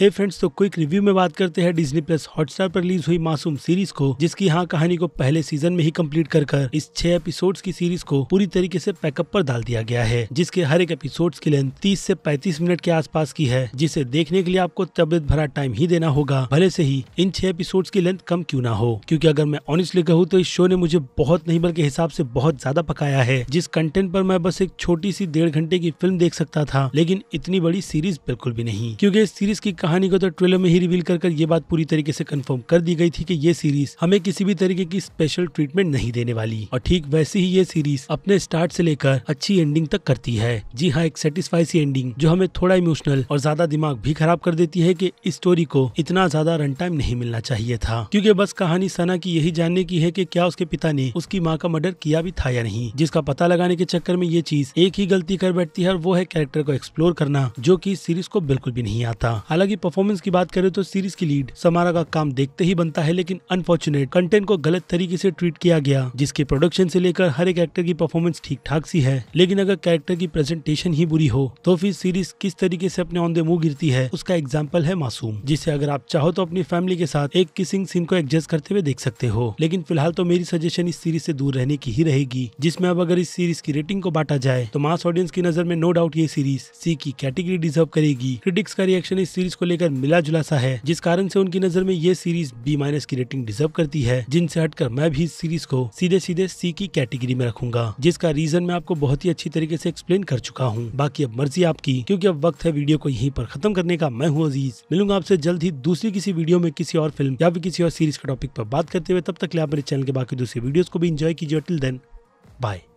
हे friends तो quick review में बात करते हैं डिज्नी प्लस हॉटस्टार पर रिलीज हुई मासूम सीरीज को जिसकी हाँ कहानी को पहले सीजन में ही कंप्लीट कर कर इस छह एपिसोड्स की सीरीज को पूरी तरीके से पैकअप पर डाल दिया गया है जिसके हर एक एपिसोड्स की लेंथ 30 से 35 मिनट के आसपास की है जिसे देखने के लिए आपको तबियत भरा टाइम ही देना होगा भले से ही इन छह एपिसोड की लेंथ कम क्यूँ ना हो क्यूँकी अगर मैं ऑनेस्टली कहूँ तो इस शो ने मुझे बहुत नहीं बल्कि हिसाब से बहुत ज्यादा पकाया है जिस कंटेंट पर मैं बस एक छोटी सी डेढ़ घंटे की फिल्म देख सकता था लेकिन इतनी बड़ी सीरीज बिल्कुल भी नहीं क्यूँकी इस सीरीज की कहानी को तो ट्रेलर में ही रिवील कर कर ये बात पूरी तरीके से कंफर्म कर दी गई थी कि ये सीरीज हमें किसी भी तरीके की स्पेशल ट्रीटमेंट नहीं देने वाली और ठीक वैसे ही ये सीरीज अपने स्टार्ट से लेकर अच्छी एंडिंग तक करती है जी हाँ एक सेटिस्फाई सी एंडिंग जो हमें थोड़ा इमोशनल और ज्यादा दिमाग भी खराब कर देती है की इस स्टोरी को इतना ज्यादा रन टाइम नहीं मिलना चाहिए था क्यूँकी बस कहानी सना की यही जानने की है की क्या उसके पिता ने उसकी माँ का मर्डर किया भी था या नहीं जिसका पता लगाने के चक्कर में ये चीज एक ही गलती कर बैठती है और वो है कैरेक्टर को एक्सप्लोर करना जो की सीरीज को बिल्कुल भी नहीं आता हालांकि परफॉर्मेंस की बात करें तो सीरीज की लीड समारा का काम देखते ही बनता है लेकिन अनफॉर्चुनेट कंटेंट को गलत तरीके से ट्रीट किया गया जिसके प्रोडक्शन से लेकर हर एक एक्टर की परफॉर्मेंस ठीक ठाक सी है लेकिन अगर कैरेक्टर की प्रेजेंटेशन ही बुरी हो तो फिर सीरीज किस तरीके से अपने ऑन द मुंह गिरती है उसका एग्जाम्पल है मासूम जिसे अगर आप चाहो तो अपनी फैमिली के साथ एक किसिंग सीन को एडजस्ट करते हुए देख सकते हो लेकिन फिलहाल तो मेरी सजेशन इस सीरीज से दूर रहने की ही रहेगी जिसमें अब अगर इस सीरीज की रेटिंग को बांटा जाए तो मास ऑडियंस की नजर में नो डाउट ये सीरीज सी की कैटेगरी डिजर्व करेगी क्रिटिक्स का रिएक्शन इस सीरीज को लेकर मिला जुला सा है जिस कारण से उनकी नजर में ये सीरीज बी माइनस की रेटिंग डिजर्व करती है जिनसे हटकर मैं भी इस सीरीज को सीधे सीधे सी की कैटेगरी में रखूंगा जिसका रीजन मैं आपको बहुत ही अच्छी तरीके ऐसी एक्सप्लेन कर चुका हूँ बाकी अब मर्जी आपकी क्यूँकी अब वक्त है वीडियो को यही आरोप खत्म करने का मैं हूँ अजीज मिलूंगा आपसे जल्द ही दूसरी किसी वीडियो में किसी और फिल्म या फिर किसी और सीरीज के टॉपिक पर बात करते हुए तब तक आप मेरे चैनल के बाकी दूसरे वीडियोस को भी इंजॉय कीजिए टिल देन बाय